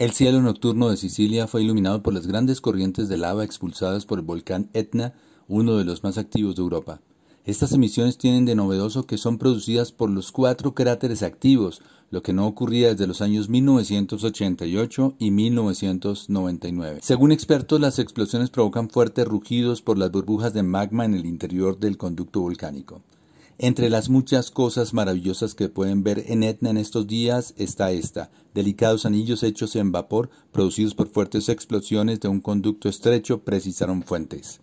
El cielo nocturno de Sicilia fue iluminado por las grandes corrientes de lava expulsadas por el volcán Etna, uno de los más activos de Europa. Estas emisiones tienen de novedoso que son producidas por los cuatro cráteres activos, lo que no ocurría desde los años 1988 y 1999. Según expertos, las explosiones provocan fuertes rugidos por las burbujas de magma en el interior del conducto volcánico. Entre las muchas cosas maravillosas que pueden ver en Etna en estos días está esta, delicados anillos hechos en vapor, producidos por fuertes explosiones de un conducto estrecho, precisaron fuentes.